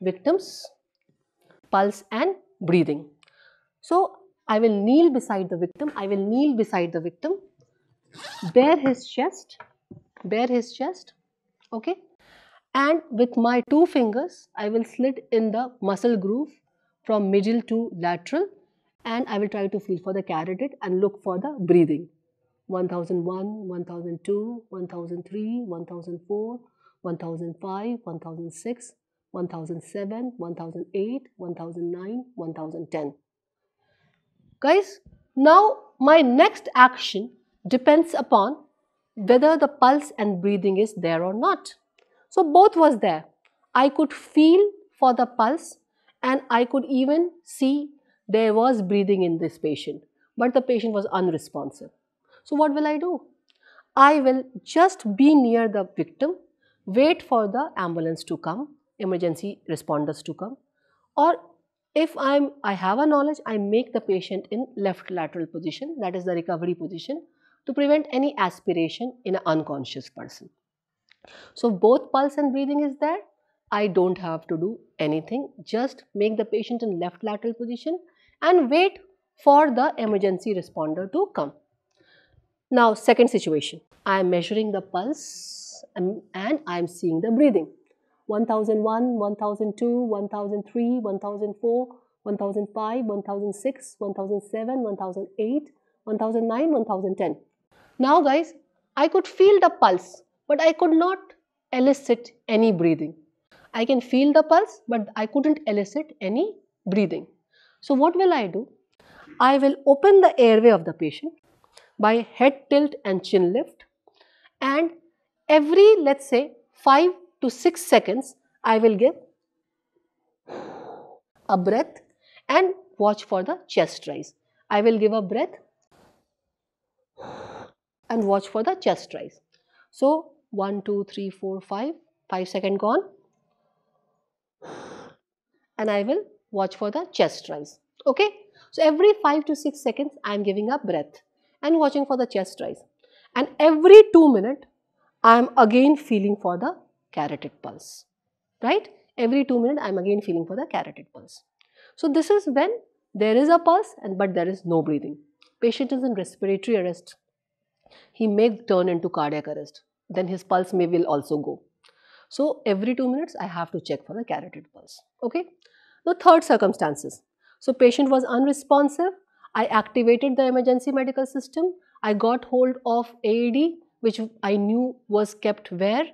victim's pulse and breathing. So I will kneel beside the victim, I will kneel beside the victim, bare his chest, bare his chest, okay. And with my two fingers, I will slit in the muscle groove from medial to lateral and I will try to feel for the carotid and look for the breathing. 1001, 1002, 1003, 1004, 1005, 1006, 1007, 1008, 1009, 1010. Guys, now my next action depends upon whether the pulse and breathing is there or not. So both was there. I could feel for the pulse and I could even see there was breathing in this patient, but the patient was unresponsive. So what will I do? I will just be near the victim, wait for the ambulance to come emergency responders to come or if I'm, I have a knowledge, I make the patient in left lateral position, that is the recovery position, to prevent any aspiration in an unconscious person. So both pulse and breathing is there. I don't have to do anything. Just make the patient in left lateral position and wait for the emergency responder to come. Now second situation, I am measuring the pulse um, and I am seeing the breathing. 1001, 1002, 1003, 1004, 1005, 1006, 1007, 1008, 1009, 1010. Now guys, I could feel the pulse, but I could not elicit any breathing. I can feel the pulse, but I couldn't elicit any breathing. So what will I do? I will open the airway of the patient by head tilt and chin lift and every let's say 5 to 6 seconds, I will give a breath and watch for the chest rise. I will give a breath and watch for the chest rise. So 1, 2, 3, 4, 5, 5 second gone and I will watch for the chest rise. Okay. So every 5 to 6 seconds I am giving a breath and watching for the chest rise and every 2 minutes I am again feeling for the carotid pulse, right? Every 2 minutes I am again feeling for the carotid pulse. So this is when there is a pulse and but there is no breathing. Patient is in respiratory arrest. He may turn into cardiac arrest. Then his pulse may will also go. So every 2 minutes I have to check for the carotid pulse, okay? Now third circumstances. So patient was unresponsive. I activated the emergency medical system. I got hold of AED which I knew was kept where?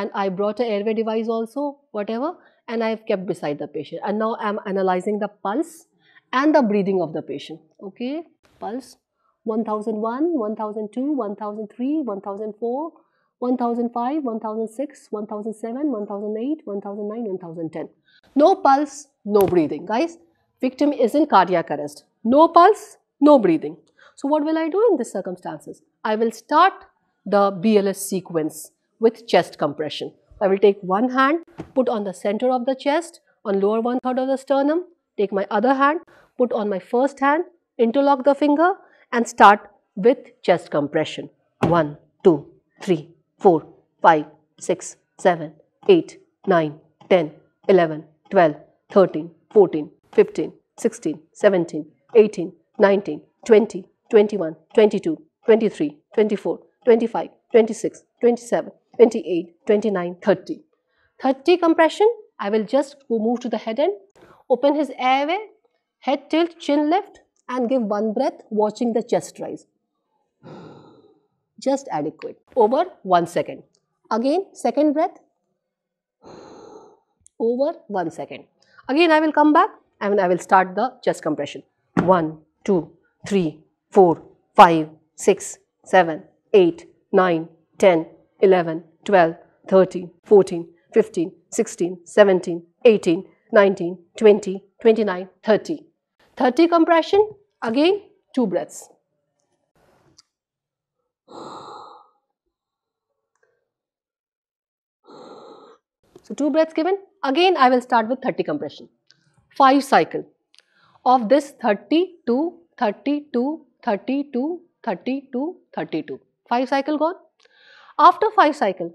and I brought an airway device also, whatever, and I have kept beside the patient. And now I'm analyzing the pulse and the breathing of the patient. Okay, pulse 1001, 1002, 1003, 1004, 1005, 1006, 1007, 1008, 1009, 1010. No pulse, no breathing, guys. Victim is in cardiac arrest. No pulse, no breathing. So what will I do in these circumstances? I will start the BLS sequence with chest compression. I will take one hand, put on the center of the chest, on lower one third of the sternum, take my other hand, put on my first hand, interlock the finger and start with chest compression. 1, 2, 3, 4, 5, 6, 7, 8, 9, 10, 11, 12, 13, 14, 15, 16, 17, 18, 19, 20, 21, 22, 23, 24, 25, 26, 27, 28, 29, 30. 30 compression, I will just move to the head end, open his airway, head tilt, chin lift and give one breath watching the chest rise. Just adequate. Over one second. Again, second breath. Over one second. Again, I will come back and I will start the chest compression. One, two, three, four, five, six, seven, eight, nine, ten. 11, 12, 13, 14, 15, 16, 17, 18, 19, 20, 29, 30. 30 compression, again two breaths. So two breaths given. Again, I will start with 30 compression. Five cycle. Of this 32, 32, 32, 32, 32. Five cycle gone. After 5 cycle,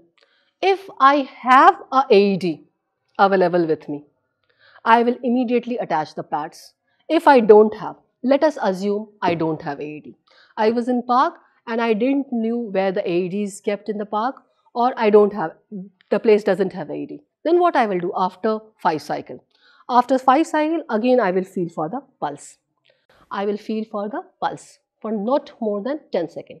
if I have a AED available with me, I will immediately attach the pads. If I don't have, let us assume I don't have AED. I was in park and I didn't knew where the AED is kept in the park or I don't have, the place doesn't have AED. Then what I will do after 5 cycle? After 5 cycle, again I will feel for the pulse. I will feel for the pulse for not more than 10 seconds.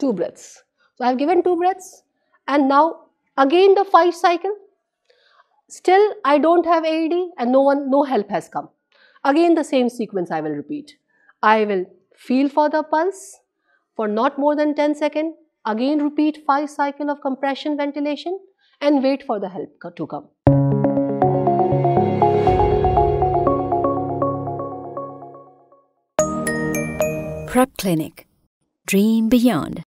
two breaths. So I've given two breaths and now again the five cycle. Still I don't have AED and no one, no help has come. Again the same sequence I will repeat. I will feel for the pulse for not more than 10 seconds. Again repeat five cycle of compression ventilation and wait for the help to come. Prep Clinic Dream Beyond